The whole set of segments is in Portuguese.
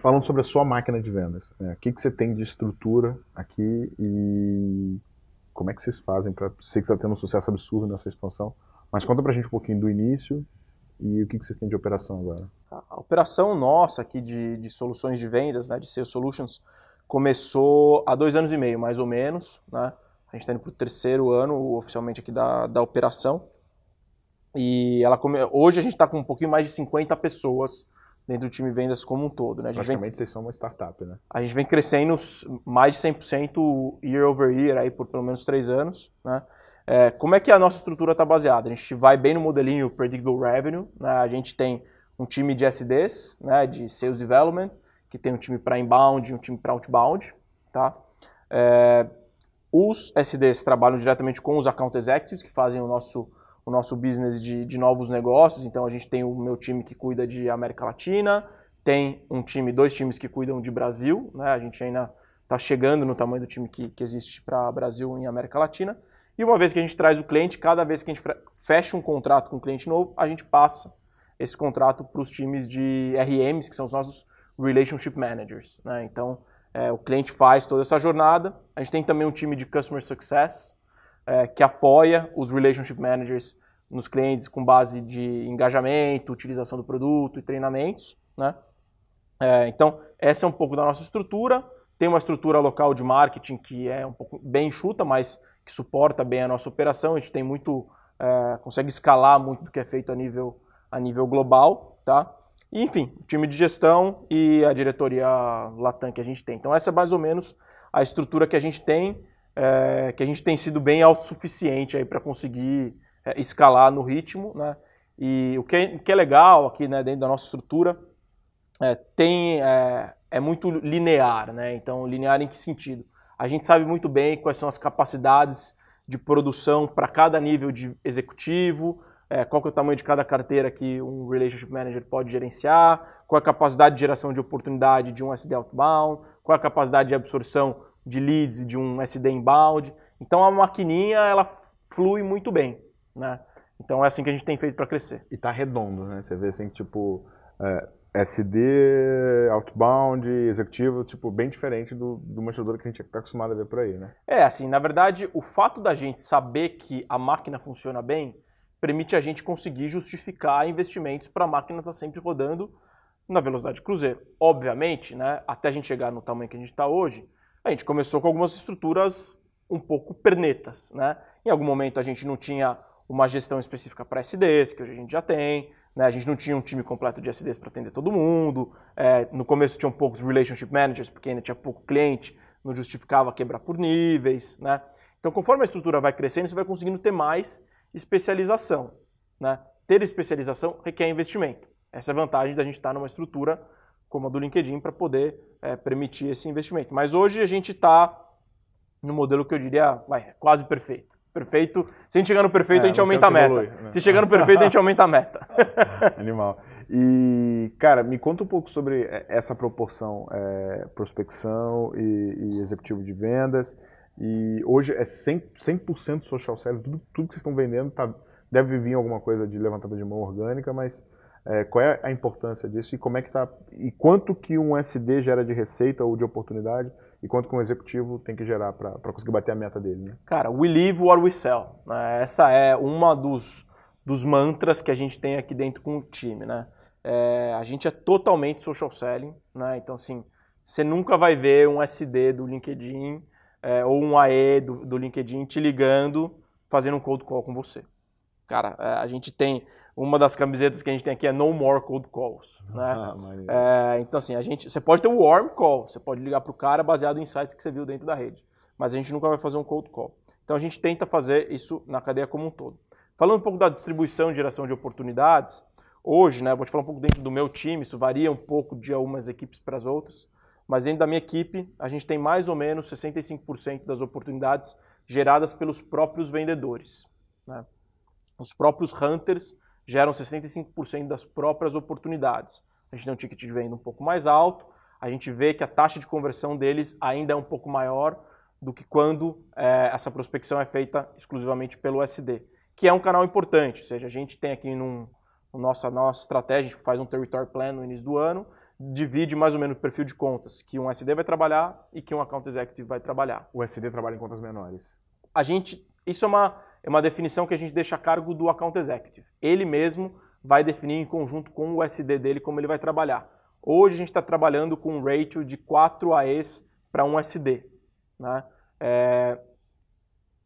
falando sobre a sua máquina de vendas. Né? O que, que você tem de estrutura aqui e como é que vocês fazem para. Sei que está tendo um sucesso absurdo nessa expansão, mas conta para a gente um pouquinho do início e o que, que você tem de operação agora. A operação nossa aqui de, de soluções de vendas, né, de Sales Solutions, começou há dois anos e meio, mais ou menos. Né? A gente está indo para o terceiro ano oficialmente aqui da, da operação. E ela come... hoje a gente está com um pouquinho mais de 50 pessoas dentro do time vendas como um todo. Né? Basicamente vocês são uma startup, né? A gente vem crescendo mais de 100% year over year aí por pelo menos três anos, né? É, como é que a nossa estrutura está baseada? A gente vai bem no modelinho Predictable Revenue, né? a gente tem um time de SDs, né? de Sales Development, que tem um time para inbound e um time para outbound. Tá? É, os SDs trabalham diretamente com os Account Executives, que fazem o nosso o nosso business de, de novos negócios. Então a gente tem o meu time que cuida de América Latina, tem um time, dois times que cuidam de Brasil, né? A gente ainda está chegando no tamanho do time que, que existe para Brasil e América Latina. E uma vez que a gente traz o cliente, cada vez que a gente fecha um contrato com um cliente novo, a gente passa esse contrato para os times de RMs, que são os nossos Relationship Managers. Né? Então, é, o cliente faz toda essa jornada. A gente tem também um time de Customer Success, é, que apoia os relationship managers nos clientes com base de engajamento, utilização do produto e treinamentos. Né? É, então, essa é um pouco da nossa estrutura. Tem uma estrutura local de marketing que é um pouco bem enxuta, mas que suporta bem a nossa operação. A gente tem muito, é, consegue escalar muito do que é feito a nível, a nível global. Tá? E, enfim, o time de gestão e a diretoria Latam que a gente tem. Então, essa é mais ou menos a estrutura que a gente tem é, que a gente tem sido bem autossuficiente aí para conseguir é, escalar no ritmo, né? E o que é, que é legal aqui, né, dentro da nossa estrutura, é, tem é, é muito linear, né? Então, linear em que sentido? A gente sabe muito bem quais são as capacidades de produção para cada nível de executivo, é, qual que é o tamanho de cada carteira que um relationship manager pode gerenciar, qual é a capacidade de geração de oportunidade de um SD outbound, qual é a capacidade de absorção de leads de um SD inbound. Então a maquininha ela flui muito bem, né? Então é assim que a gente tem feito para crescer. E tá redondo, né? Você vê assim que tipo é, SD, outbound, executivo, tipo bem diferente do, do que a gente está acostumado a ver por aí, né? É assim, na verdade o fato da gente saber que a máquina funciona bem permite a gente conseguir justificar investimentos para a máquina estar tá sempre rodando na velocidade cruzeiro. Obviamente, né? Até a gente chegar no tamanho que a gente está hoje a gente começou com algumas estruturas um pouco pernetas, né? Em algum momento a gente não tinha uma gestão específica para SDs, que hoje a gente já tem, né? a gente não tinha um time completo de SDs para atender todo mundo, é, no começo tinha pouco poucos relationship managers, porque ainda tinha pouco cliente, não justificava quebrar por níveis, né? Então, conforme a estrutura vai crescendo, você vai conseguindo ter mais especialização, né? Ter especialização requer investimento. Essa é a vantagem da gente estar numa estrutura como a do LinkedIn, para poder é, permitir esse investimento. Mas hoje a gente está no modelo que eu diria vai, quase perfeito. Perfeito. Se a gente chegar no perfeito, é, a gente aumenta a meta. Evolui, né? Se chegar no perfeito, a gente aumenta a meta. Animal. E, cara, me conta um pouco sobre é, essa proporção, é, prospecção e, e, executivo de vendas. E hoje é 100%, 100 social selling, tudo, tudo que vocês estão vendendo tá, deve vir alguma coisa de levantada de mão orgânica, mas é, qual é a importância disso e como é que tá e quanto que um SD gera de receita ou de oportunidade e quanto que um executivo tem que gerar para conseguir bater a meta dele? Né? Cara, we live what we sell. Né? Essa é uma dos, dos mantras que a gente tem aqui dentro com o time, né? É, a gente é totalmente social selling, né? Então, assim, você nunca vai ver um SD do LinkedIn é, ou um AE do, do LinkedIn te ligando, fazendo um cold call com você. Cara, é, a gente tem uma das camisetas que a gente tem aqui é No More Cold Calls, né? Ah, é, então assim, a gente, você pode ter um warm call, você pode ligar para o cara baseado em insights que você viu dentro da rede, mas a gente nunca vai fazer um cold call. Então a gente tenta fazer isso na cadeia como um todo. Falando um pouco da distribuição e geração de oportunidades, hoje, né, vou te falar um pouco dentro do meu time, isso varia um pouco de algumas equipes para as outras, mas dentro da minha equipe, a gente tem mais ou menos 65% das oportunidades geradas pelos próprios vendedores, né? Os próprios hunters geram 65% das próprias oportunidades. A gente tem um ticket de venda um pouco mais alto, a gente vê que a taxa de conversão deles ainda é um pouco maior do que quando é, essa prospecção é feita exclusivamente pelo SD, que é um canal importante, ou seja, a gente tem aqui num, no nossa, nossa estratégia, a gente faz um territory plan no início do ano, divide mais ou menos o perfil de contas que um SD vai trabalhar e que um account executive vai trabalhar. O SD trabalha em contas menores. A gente, isso é uma, é uma definição que a gente deixa a cargo do account executive. Ele mesmo vai definir em conjunto com o SD dele como ele vai trabalhar. Hoje a gente está trabalhando com um ratio de 4 AEs para 1 SD. Né? É...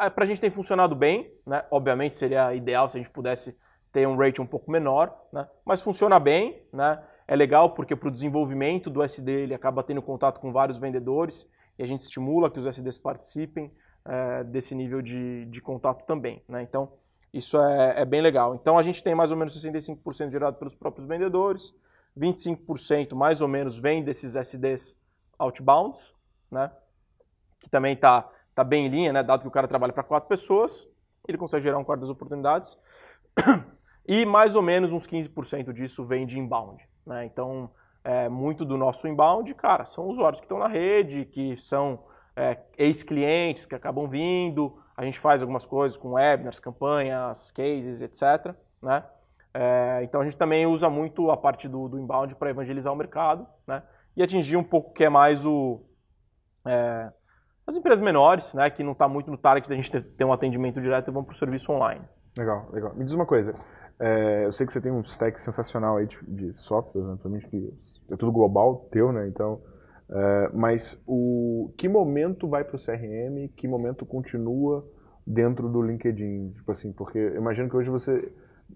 é para a gente tem funcionado bem, né? obviamente seria ideal se a gente pudesse ter um ratio um pouco menor, né? mas funciona bem, né? é legal porque para o desenvolvimento do SD ele acaba tendo contato com vários vendedores e a gente estimula que os SDs participem, é, desse nível de, de contato também. Né? Então, isso é, é, bem legal. Então, a gente tem mais ou menos 65% gerado pelos próprios vendedores, 25% mais ou menos vem desses SDs outbounds, né? que também está tá bem em linha, né? dado que o cara trabalha para quatro pessoas, ele consegue gerar um quarto das oportunidades. E mais ou menos uns 15% disso vem de inbound. Né? Então, é, muito do nosso inbound, cara, são usuários que estão na rede, que são é, ex-clientes que acabam vindo, a gente faz algumas coisas com webinars, campanhas, cases, etc. Né? É, então a gente também usa muito a parte do, do inbound para evangelizar o mercado né? e atingir um pouco que é mais o é, as empresas menores, né, que não está muito no target da gente ter, ter um atendimento direto e vão para o serviço online. Legal, legal. Me diz uma coisa. É, eu sei que você tem um stack sensacional aí de, de softwares, né? Principalmente que é tudo global, teu, né? Então, Uh, mas o que momento vai para o CRM, que momento continua dentro do LinkedIn, tipo assim, porque imagino que hoje você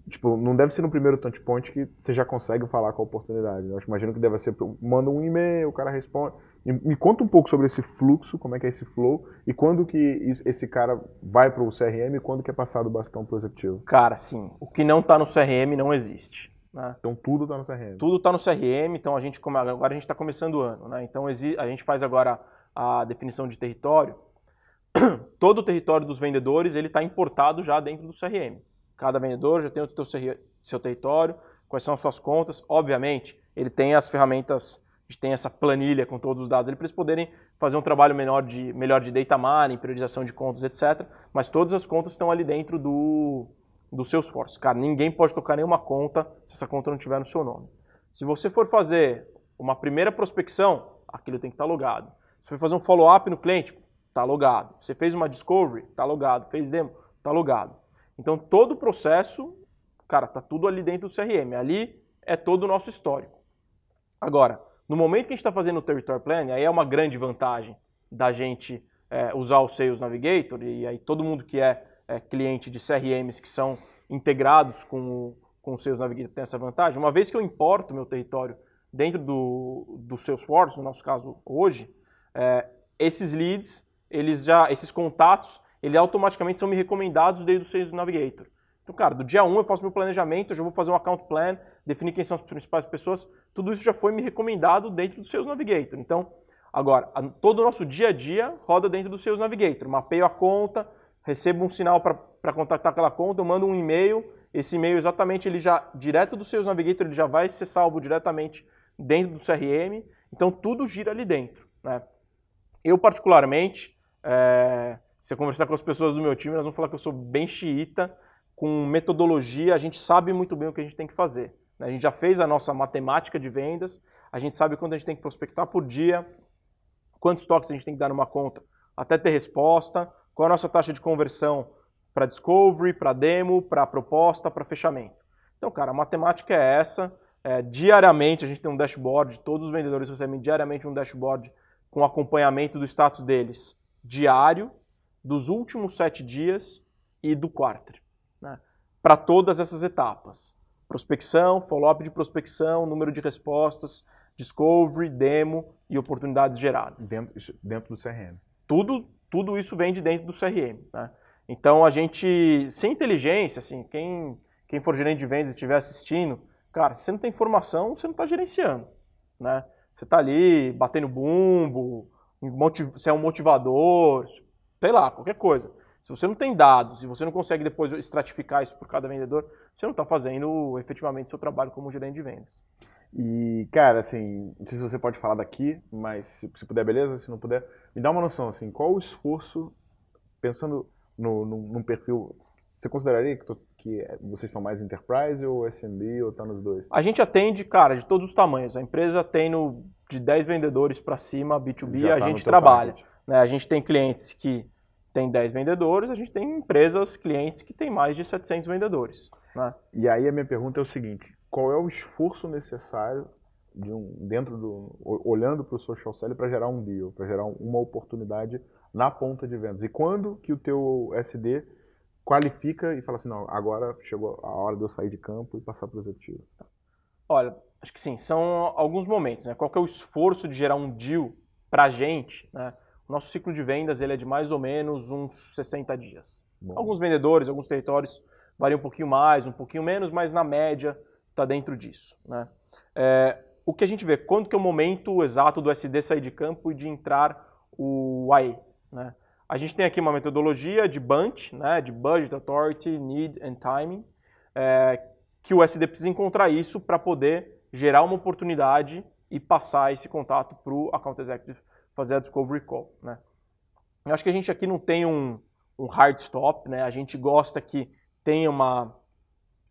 tipo, não deve ser no primeiro touch point que você já consegue falar com a oportunidade. Né? Eu imagino que deve ser, manda um e-mail, o cara responde. Me conta um pouco sobre esse fluxo, como é que é esse flow e quando que esse cara vai para o CRM e quando que é passado o bastão para o executivo. Cara, sim, o que não está no CRM não existe. Né? Então tudo está no CRM. Tudo está no CRM, então a gente agora a gente está começando o ano. Né? Então a gente faz agora a definição de território. Todo o território dos vendedores ele está importado já dentro do CRM. Cada vendedor já tem o seu, seu território, quais são as suas contas. Obviamente, ele tem as ferramentas, a gente tem essa planilha com todos os dados para eles poderem fazer um trabalho menor de, melhor de data mining, priorização de contas, etc. Mas todas as contas estão ali dentro do, dos seus esforço. Cara, ninguém pode tocar nenhuma conta se essa conta não tiver no seu nome. Se você for fazer uma primeira prospecção, aquilo tem que estar tá logado. Se for fazer um follow-up no cliente, está logado. Você fez uma discovery, está logado. Fez demo, está logado. Então todo o processo, cara, está tudo ali dentro do CRM. Ali é todo o nosso histórico. Agora, no momento que a gente está fazendo o Territory Plan, aí é uma grande vantagem da gente é, usar o Sales Navigator e aí todo mundo que é é, cliente de CRMs que são integrados com, o, com o Sales Navigator tem essa vantagem. Uma vez que eu importo meu território dentro do, do Salesforce, no nosso caso hoje, é, esses leads, eles já, esses contatos, eles automaticamente são me recomendados desde o Sales Navigator. Então, cara, do dia 1 um eu faço meu planejamento, eu já vou fazer um account plan, definir quem são as principais pessoas, tudo isso já foi me recomendado dentro do Sales Navigator. Então, agora, todo o nosso dia a dia roda dentro do Sales Navigator. Mapeio a conta, recebo um sinal para contactar aquela conta, eu mando um e-mail, esse e-mail exatamente ele já direto do seu Navigator ele já vai ser salvo diretamente dentro do CRM, então tudo gira ali dentro. Né? Eu particularmente, é, se eu conversar com as pessoas do meu time, elas vão falar que eu sou bem xiita, com metodologia, a gente sabe muito bem o que a gente tem que fazer. Né? A gente já fez a nossa matemática de vendas, a gente sabe quanto a gente tem que prospectar por dia, quantos toques a gente tem que dar numa conta até ter resposta, qual a nossa taxa de conversão para discovery, para demo, para proposta, para fechamento? Então, cara, a matemática é essa. É, diariamente a gente tem um dashboard, todos os vendedores recebem diariamente um dashboard com acompanhamento do status deles diário, dos últimos sete dias e do quarter. Né? Para todas essas etapas. Prospecção, follow-up de prospecção, número de respostas, discovery, demo e oportunidades geradas. Dentro, dentro do CRM. Tudo tudo isso vem de dentro do CRM. Né? Então a gente, sem inteligência, assim, quem, quem for gerente de vendas e estiver assistindo, cara, se você não tem informação, você não está gerenciando. Né? Você está ali batendo bumbo, você é um motivador, sei lá, qualquer coisa. Se você não tem dados, se você não consegue depois estratificar isso por cada vendedor, você não está fazendo efetivamente seu trabalho como gerente de vendas. E, cara, assim, não sei se você pode falar daqui, mas se, se puder, beleza? Se não puder, me dá uma noção, assim, qual o esforço, pensando no, no, num perfil, você consideraria que, que é, vocês são mais enterprise ou SMB ou tá nos dois? A gente atende, cara, de todos os tamanhos. A empresa tem no, de 10 vendedores para cima, B2B, tá a gente trabalha. Né? A gente tem clientes que tem 10 vendedores, a gente tem empresas, clientes que tem mais de 700 vendedores. Né? E aí a minha pergunta é o seguinte, qual é o esforço necessário de um, dentro do, olhando para o social selling para gerar um deal, para gerar uma oportunidade na ponta de vendas. E quando que o teu SD qualifica e fala assim, não, agora chegou a hora de eu sair de campo e passar para o executivo? Olha, acho que sim, são alguns momentos. Né? Qual que é o esforço de gerar um deal para a gente? Né? O nosso ciclo de vendas ele é de mais ou menos uns 60 dias. Bom. Alguns vendedores, alguns territórios variam um pouquinho mais, um pouquinho menos, mas na média está dentro disso. Né? É, o que a gente vê? Quando que é o momento exato do SD sair de campo e de entrar o AE? Né? A gente tem aqui uma metodologia de bunch, né, de budget, authority, need and timing, é, que o SD precisa encontrar isso para poder gerar uma oportunidade e passar esse contato para o account executive fazer a discovery call. Né? Eu acho que a gente aqui não tem um, um hard stop, né? a gente gosta que tenha uma,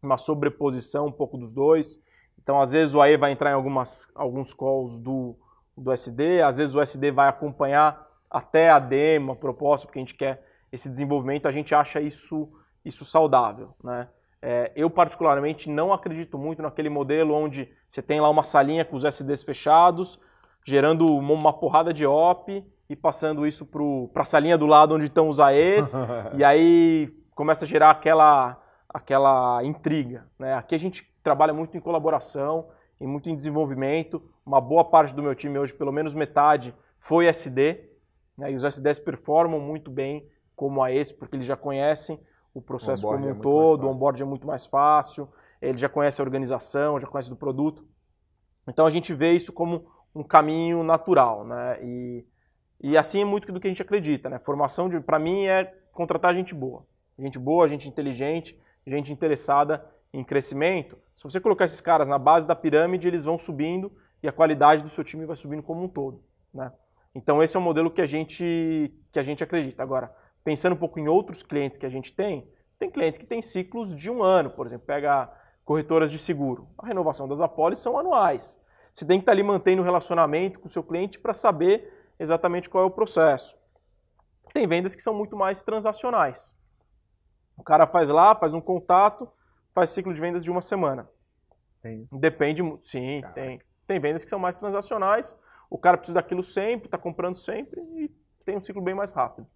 uma sobreposição um pouco dos dois. Então, às vezes o AE vai entrar em algumas, alguns calls do, do SD, às vezes o SD vai acompanhar até a demo, a proposta, porque a gente quer esse desenvolvimento, a gente acha isso, isso saudável. Né? É, eu, particularmente, não acredito muito naquele modelo onde você tem lá uma salinha com os SDs fechados, gerando uma porrada de OP e passando isso para a salinha do lado onde estão os AEs, e aí começa a gerar aquela, aquela intriga. Né? Aqui a gente trabalha muito em colaboração e muito em desenvolvimento. Uma boa parte do meu time hoje, pelo menos metade, foi SD. Né? E os SDs performam muito bem como a esse, porque eles já conhecem o processo o como é um é todo, o onboard é muito mais fácil, ele já conhece a organização, já conhece do produto. Então a gente vê isso como um caminho natural, né? E, e assim é muito do que a gente acredita, né? Formação, para mim, é contratar gente boa. Gente boa, gente inteligente, gente interessada em crescimento, se você colocar esses caras na base da pirâmide, eles vão subindo e a qualidade do seu time vai subindo como um todo. Né? Então esse é o modelo que a gente que a gente acredita. Agora, pensando um pouco em outros clientes que a gente tem, tem clientes que têm ciclos de um ano, por exemplo, pega corretoras de seguro. A renovação das apólices são anuais. Você tem que estar tá ali mantendo o um relacionamento com o seu cliente para saber exatamente qual é o processo. Tem vendas que são muito mais transacionais. O cara faz lá, faz um contato, faz ciclo de vendas de uma semana. Tem. Depende, sim, Caraca. tem. Tem vendas que são mais transacionais, o cara precisa daquilo sempre, está comprando sempre e tem um ciclo bem mais rápido.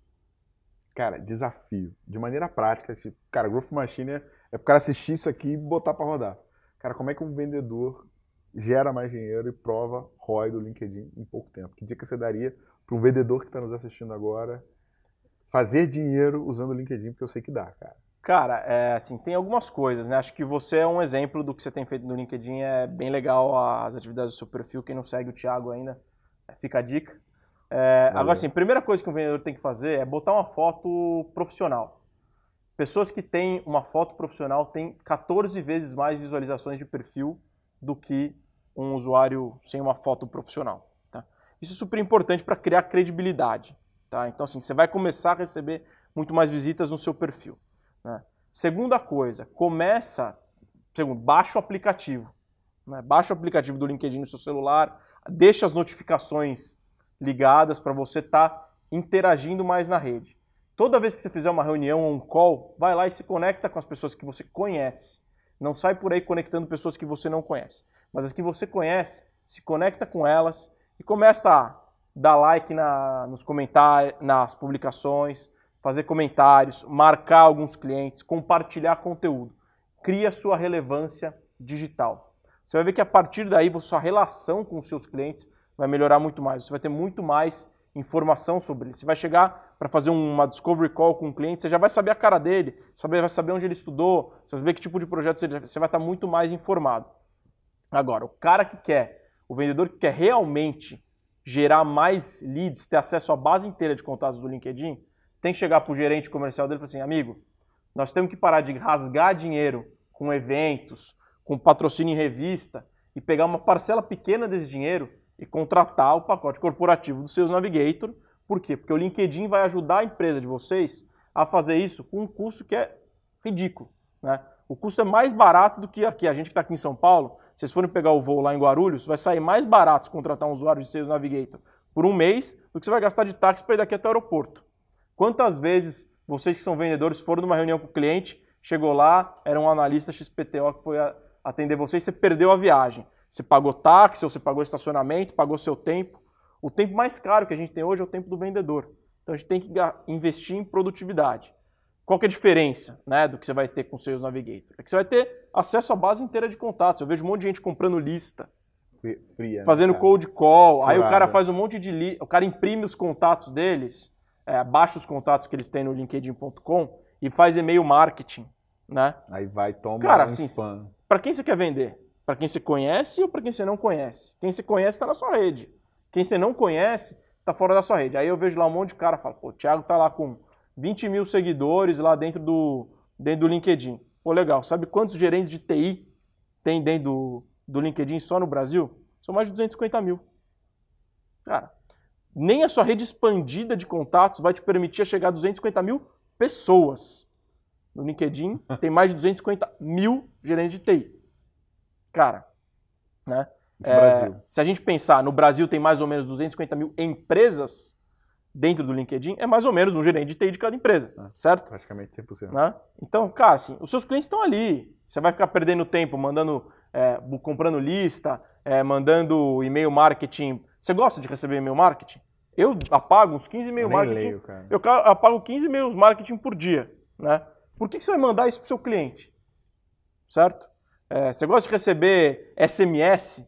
Cara, desafio. De maneira prática, tipo, cara, Growth Machine é, é o cara assistir isso aqui e botar para rodar. Cara, como é que um vendedor gera mais dinheiro e prova ROI do LinkedIn em pouco tempo? Que dica você daria para um vendedor que está nos assistindo agora fazer dinheiro usando o LinkedIn? Porque eu sei que dá, cara. Cara, é, assim, tem algumas coisas, né? Acho que você é um exemplo do que você tem feito no LinkedIn, é bem legal as atividades do seu perfil. Quem não segue o Thiago ainda, é, fica a dica. É, agora, assim, primeira coisa que um vendedor tem que fazer é botar uma foto profissional. Pessoas que têm uma foto profissional têm 14 vezes mais visualizações de perfil do que um usuário sem uma foto profissional. Tá? Isso é super importante para criar credibilidade. Tá? Então, assim, você vai começar a receber muito mais visitas no seu perfil. Né? Segunda coisa, começa, segundo, baixa o aplicativo. Né? Baixa o aplicativo do LinkedIn no seu celular, deixa as notificações ligadas para você estar tá interagindo mais na rede. Toda vez que você fizer uma reunião ou um call, vai lá e se conecta com as pessoas que você conhece. Não sai por aí conectando pessoas que você não conhece. Mas as que você conhece, se conecta com elas e começa a dar like na, nos comentários, nas publicações, fazer comentários, marcar alguns clientes, compartilhar conteúdo. Cria sua relevância digital. Você vai ver que a partir daí sua relação com os seus clientes vai melhorar muito mais. Você vai ter muito mais informação sobre ele. Você vai chegar para fazer uma discovery call com um cliente, você já vai saber a cara dele, vai saber onde ele estudou, você vai saber que tipo de projeto ele você vai estar tá muito mais informado. Agora, o cara que quer, o vendedor que quer realmente gerar mais leads, ter acesso à base inteira de contatos do LinkedIn, tem que chegar para o gerente comercial dele e falar assim, amigo, nós temos que parar de rasgar dinheiro com eventos, com patrocínio em revista e pegar uma parcela pequena desse dinheiro e contratar o pacote corporativo dos seus Navigator. Por quê? Porque o LinkedIn vai ajudar a empresa de vocês a fazer isso com um custo que é ridículo. Né? O custo é mais barato do que aqui. A gente que está aqui em São Paulo, se vocês forem pegar o voo lá em Guarulhos, vai sair mais barato contratar um usuário de Sales Navigator por um mês do que você vai gastar de táxi para ir daqui até o aeroporto. Quantas vezes vocês que são vendedores foram numa reunião com o cliente, chegou lá, era um analista XPTO que foi atender vocês, você perdeu a viagem. Você pagou táxi, ou você pagou estacionamento, pagou seu tempo. O tempo mais caro que a gente tem hoje é o tempo do vendedor. Então a gente tem que investir em produtividade. Qual que é a diferença né, do que você vai ter com o Sales Navigator? É que você vai ter acesso à base inteira de contatos. Eu vejo um monte de gente comprando lista, Fria, né, fazendo cara. cold call. Aí o cara faz um monte de li, o cara imprime os contatos deles é, baixa os contatos que eles têm no LinkedIn.com e faz e-mail marketing, né? Aí vai tomar Cara, um assim, para quem você quer vender? Para quem você conhece ou para quem você não conhece? Quem você conhece está na sua rede. Quem você não conhece está fora da sua rede. Aí eu vejo lá um monte de cara fala, pô, o Thiago tá lá com 20 mil seguidores lá dentro do, dentro do LinkedIn. Pô, legal. Sabe quantos gerentes de TI tem dentro do, do LinkedIn só no Brasil? São mais de 250 mil. Cara, nem a sua rede expandida de contatos vai te permitir chegar a 250 mil pessoas. No LinkedIn tem mais de 250 mil gerentes de TI. Cara, né? É, se a gente pensar no Brasil tem mais ou menos 250 mil empresas dentro do LinkedIn, é mais ou menos um gerente de TI de cada empresa, é, certo? Praticamente 100%. Né? Então, cara, assim, os seus clientes estão ali. Você vai ficar perdendo tempo mandando, é, comprando lista, é, mandando e-mail marketing você gosta de receber e-mail marketing? Eu apago uns 15 e marketing. Leio, eu apago 15 e-mails marketing por dia. Né? Por que, que você vai mandar isso para o seu cliente? Certo? É, você gosta de receber SMS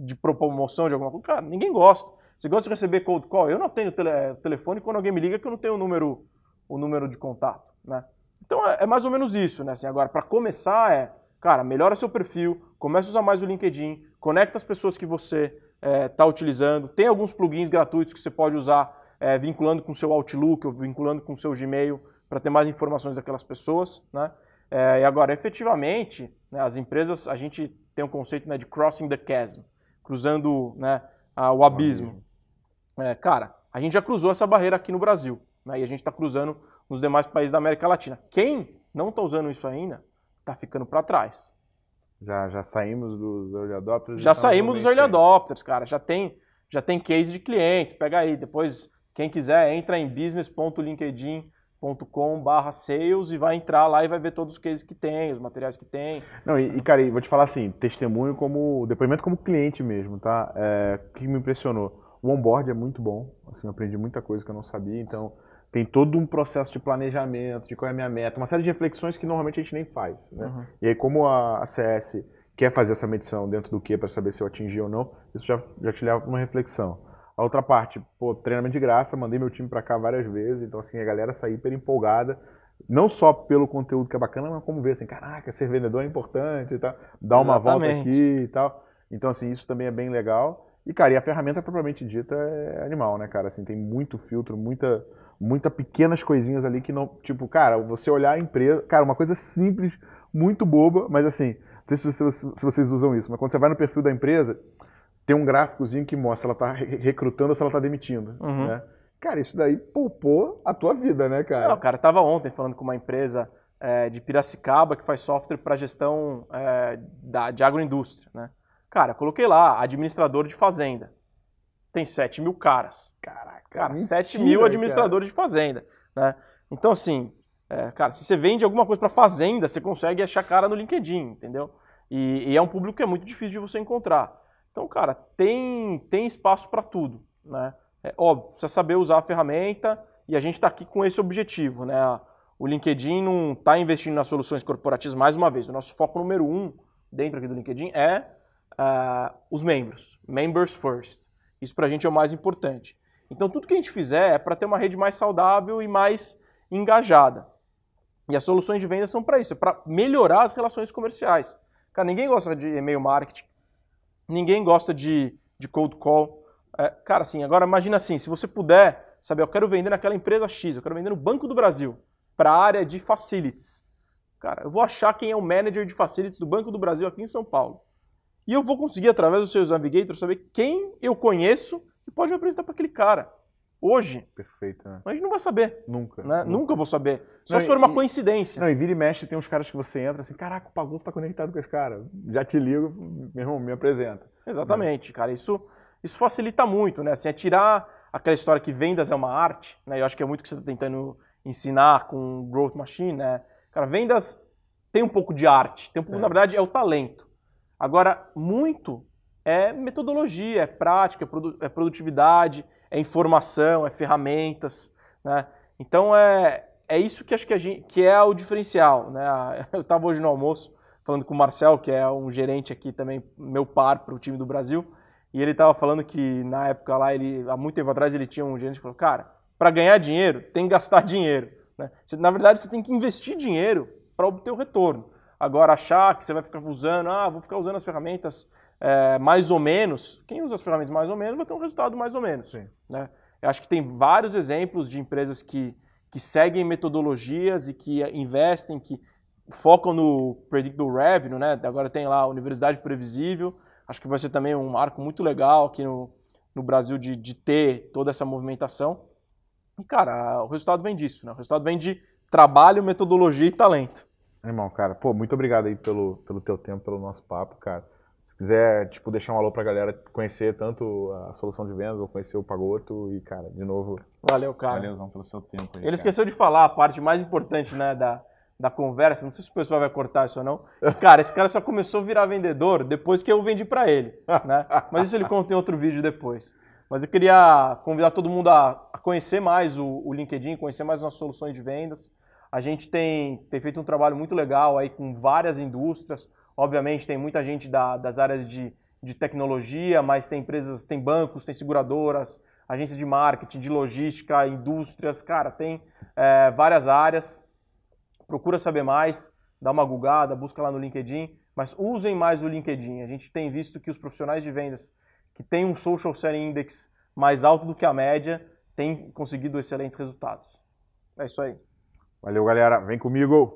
de promoção de alguma coisa? Cara, ninguém gosta. Você gosta de receber cold call? Eu não tenho tele, é, telefone quando alguém me liga que eu não tenho o número, o número de contato. Né? Então é, é mais ou menos isso. Né? Assim, agora, para começar, é, cara, melhora seu perfil, começa a usar mais o LinkedIn, conecta as pessoas que você está é, tá utilizando. Tem alguns plugins gratuitos que você pode usar é, vinculando com o seu Outlook ou vinculando com o seu Gmail para ter mais informações daquelas pessoas. Né? É, e agora, efetivamente, né, as empresas, a gente tem um conceito né, de crossing the chasm, cruzando né, a, o abismo. É, cara, a gente já cruzou essa barreira aqui no Brasil né, e a gente está cruzando nos demais países da América Latina. Quem não está usando isso ainda está ficando para trás. Já, já saímos dos early adopters? Já tá saímos dos early adopters, cara. Já tem, já tem case de clientes. Pega aí, depois, quem quiser, entra em business.linkedin.com/barra sales e vai entrar lá e vai ver todos os cases que tem, os materiais que tem. Não, e, e cara, e vou te falar assim: testemunho como. depoimento como cliente mesmo, tá? É, que me impressionou. O onboard é muito bom, assim, eu aprendi muita coisa que eu não sabia, então tem todo um processo de planejamento, de qual é a minha meta, uma série de reflexões que normalmente a gente nem faz. Né? Uhum. E aí, como a, CS quer fazer essa medição dentro do que para saber se eu atingi ou não, isso já, já te leva para uma reflexão. A outra parte, pô, treinamento de graça, mandei meu time para cá várias vezes, então assim, a galera sai hiper empolgada, não só pelo conteúdo que é bacana, mas como ver assim, caraca, ser vendedor é importante tá? Dá dar uma volta aqui e tal. Então assim, isso também é bem legal. E cara, e a ferramenta propriamente dita é animal, né, cara? Assim, tem muito filtro, muita muita pequenas coisinhas ali que não. Tipo, cara, você olhar a empresa. Cara, uma coisa simples, muito boba, mas assim. Não sei se vocês, se vocês usam isso, mas quando você vai no perfil da empresa, tem um gráficozinho que mostra se ela está recrutando ou se ela está demitindo. Uhum. Né? Cara, isso daí poupou a tua vida, né, cara? Não, cara, estava ontem falando com uma empresa é, de Piracicaba que faz software para gestão é, da, de agroindústria, né? Cara, coloquei lá, administrador de fazenda tem 7 mil caras. Caraca. Cara, mentira, 7 mil administradores cara. de fazenda. Né? Então, assim, é, cara, se você vende alguma coisa para fazenda, você consegue achar cara no LinkedIn, entendeu? E, e, é um público que é muito difícil de você encontrar. Então, cara, tem, tem espaço para tudo. Né? É óbvio, precisa saber usar a ferramenta e a gente está aqui com esse objetivo. Né? O LinkedIn não está investindo nas soluções corporativas mais uma vez. O nosso foco número um dentro aqui do LinkedIn é uh, os membros. Members first. Isso para a gente é o mais importante. Então, tudo que a gente fizer é para ter uma rede mais saudável e mais engajada. E as soluções de venda são para isso, é para melhorar as relações comerciais. Cara, ninguém gosta de e-mail marketing, ninguém gosta de, de cold call. É, cara, assim, agora imagina assim, se você puder, sabe, eu quero vender naquela empresa X, eu quero vender no Banco do Brasil, para a área de facilities. Cara, eu vou achar quem é o manager de facilities do Banco do Brasil aqui em São Paulo. E eu vou conseguir, através dos seus navigators, saber quem eu conheço que pode me apresentar para aquele cara. Hoje. Perfeito, né? Mas a gente não vai saber. Nunca. Né? Nunca. Nunca vou saber. Só não, se for uma e, coincidência. Não, e vira e mexe, tem uns caras que você entra assim, caraca, o Pagunto tá conectado com esse cara. Já te ligo, meu irmão, me apresenta. Exatamente, não. cara. Isso, isso facilita muito, né? Assim, é tirar aquela história que vendas é uma arte, né? Eu acho que é muito o que você está tentando ensinar com Growth Machine, né? Cara, vendas tem um pouco de arte, tem um pouco, é. na verdade, é o talento. Agora, muito é metodologia, é prática, é, é produtividade, é informação, é ferramentas, né? Então é, é isso que acho que, gente, que é o diferencial, né? Eu estava hoje no almoço falando com o Marcel, que é um gerente aqui também, meu par para o time do Brasil, e ele estava falando que na época lá, ele, há muito tempo atrás, ele tinha um gerente que falou, cara, para ganhar dinheiro, tem que gastar dinheiro. Né? na verdade, você tem que investir dinheiro para obter o retorno agora achar que você vai ficar usando, ah, vou ficar usando as ferramentas é, mais ou menos. Quem usa as ferramentas mais ou menos vai ter um resultado mais ou menos. Sim. Né? Eu acho que tem vários exemplos de empresas que, que seguem metodologias e que investem, que focam no predictable revenue, né? Agora tem lá a Universidade Previsível, acho que vai ser também um marco muito legal aqui no, no Brasil de, de ter toda essa movimentação. E, cara, o resultado vem disso, né? O resultado vem de trabalho, metodologia e talento. Irmão, cara, pô, muito obrigado aí pelo, pelo teu tempo, pelo nosso papo, cara. Se quiser, tipo, deixar um alô pra galera conhecer tanto a solução de vendas ou conhecer o Pagoto e, cara, de novo. Valeu, cara. Valeuzão pelo seu tempo aí. Ele cara. esqueceu de falar a parte mais importante, né, da, da conversa. Não sei se o pessoal vai cortar isso ou não. Cara, esse cara só começou a virar vendedor depois que eu vendi para ele, né? Mas isso ele conta em outro vídeo depois. Mas eu queria convidar todo mundo a conhecer mais o, o LinkedIn, conhecer mais as nossas soluções de vendas. A gente tem, tem feito um trabalho muito legal aí com várias indústrias. Obviamente, tem muita gente da, das áreas de, de tecnologia, mas tem empresas, tem bancos, tem seguradoras, agência de marketing, de logística, indústrias, cara, tem é, várias áreas. Procura saber mais, dá uma googada, busca lá no LinkedIn, mas usem mais o LinkedIn. A gente tem visto que os profissionais de vendas que têm um Social Selling Index mais alto do que a média têm conseguido excelentes resultados. É isso aí. Valeu, galera. Vem comigo!